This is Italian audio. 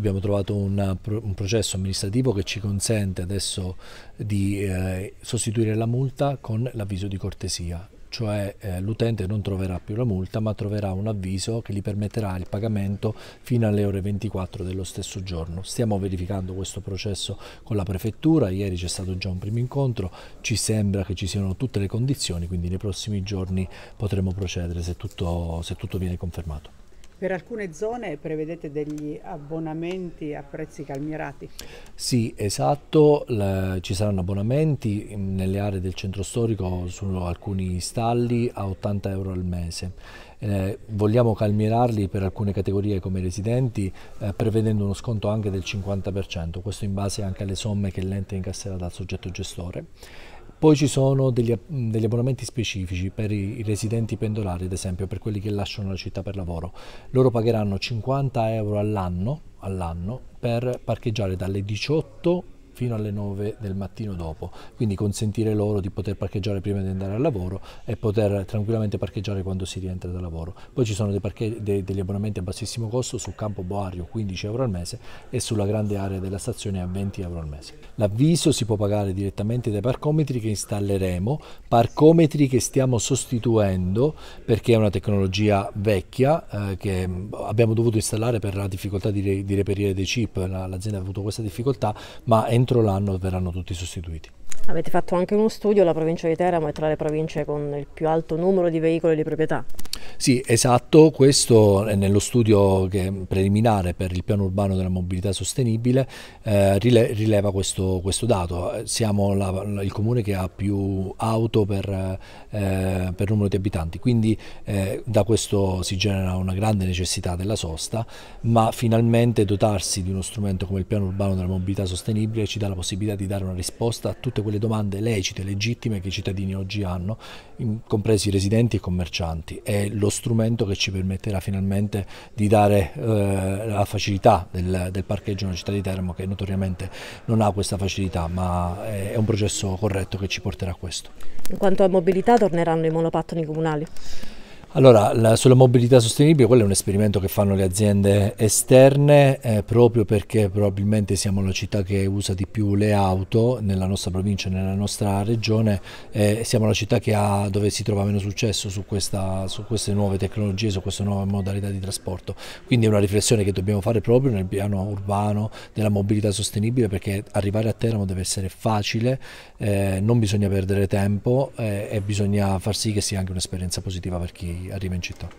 Abbiamo trovato una, un processo amministrativo che ci consente adesso di eh, sostituire la multa con l'avviso di cortesia, cioè eh, l'utente non troverà più la multa ma troverà un avviso che gli permetterà il pagamento fino alle ore 24 dello stesso giorno. Stiamo verificando questo processo con la prefettura, ieri c'è stato già un primo incontro, ci sembra che ci siano tutte le condizioni, quindi nei prossimi giorni potremo procedere se tutto, se tutto viene confermato. Per alcune zone prevedete degli abbonamenti a prezzi calmierati? Sì, esatto, la, ci saranno abbonamenti mm, nelle aree del centro storico su alcuni stalli a 80 euro al mese. Eh, vogliamo calmierarli per alcune categorie come i residenti eh, prevedendo uno sconto anche del 50%, questo in base anche alle somme che l'ente incasserà dal soggetto gestore. Poi ci sono degli, degli, abbonamenti specifici per i, i residenti pendolari, ad esempio per quelli che lasciano la città per lavoro. Loro pagheranno 50 euro all'anno, all'anno per parcheggiare dalle 18 fino alle 9 del mattino dopo, quindi consentire loro di poter parcheggiare prima di andare al lavoro e poter tranquillamente parcheggiare quando si rientra dal lavoro. Poi ci sono dei, degli abbonamenti a bassissimo costo sul Campo Boario 15 euro al mese e sulla grande area della stazione a 20 euro al mese. L'avviso si può pagare direttamente dai parcometri che installeremo, parcometri che stiamo sostituendo perché è una tecnologia vecchia eh, che mm, abbiamo dovuto installare per la difficoltà di, re, di reperire dei chip, l'azienda ha avuto questa difficoltà, ma entro entro l'anno verranno tutti sostituiti. Avete fatto anche uno studio, la provincia di Teramo è tra le province con il più alto numero di veicoli di proprietà. Sì, esatto, questo è nello studio preliminare per il piano urbano della mobilità sostenibile eh, rileva questo, questo, dato. Siamo la, il comune che ha più auto per, eh, per numero di abitanti, quindi eh, da questo si genera una grande necessità della sosta, ma finalmente dotarsi di uno strumento come il piano urbano della mobilità sostenibile ci dà la possibilità di dare una risposta a tutte quelle domande lecite, legittime che i cittadini oggi hanno, compresi residenti e commercianti. E lo strumento che ci permetterà finalmente di dare eh, la facilità del, del parcheggio nella città di Teramo che notoriamente non ha questa facilità ma è un processo corretto che ci porterà a questo. In quanto a mobilità torneranno i monopattoni comunali? Allora, la, sulla mobilità sostenibile, quello è un esperimento che fanno le aziende esterne eh, proprio perché probabilmente siamo la città che usa di più le auto nella nostra provincia, nella nostra regione, eh, siamo la città ha, dove si trova meno successo su, questa, su, queste nuove tecnologie, su queste nuove modalità di trasporto. Quindi è una riflessione che dobbiamo fare proprio nel piano urbano della mobilità sostenibile perché arrivare a Teramo deve essere facile, eh, non bisogna perdere tempo eh, e bisogna far sì che sia anche un'esperienza positiva per chi arriva in città.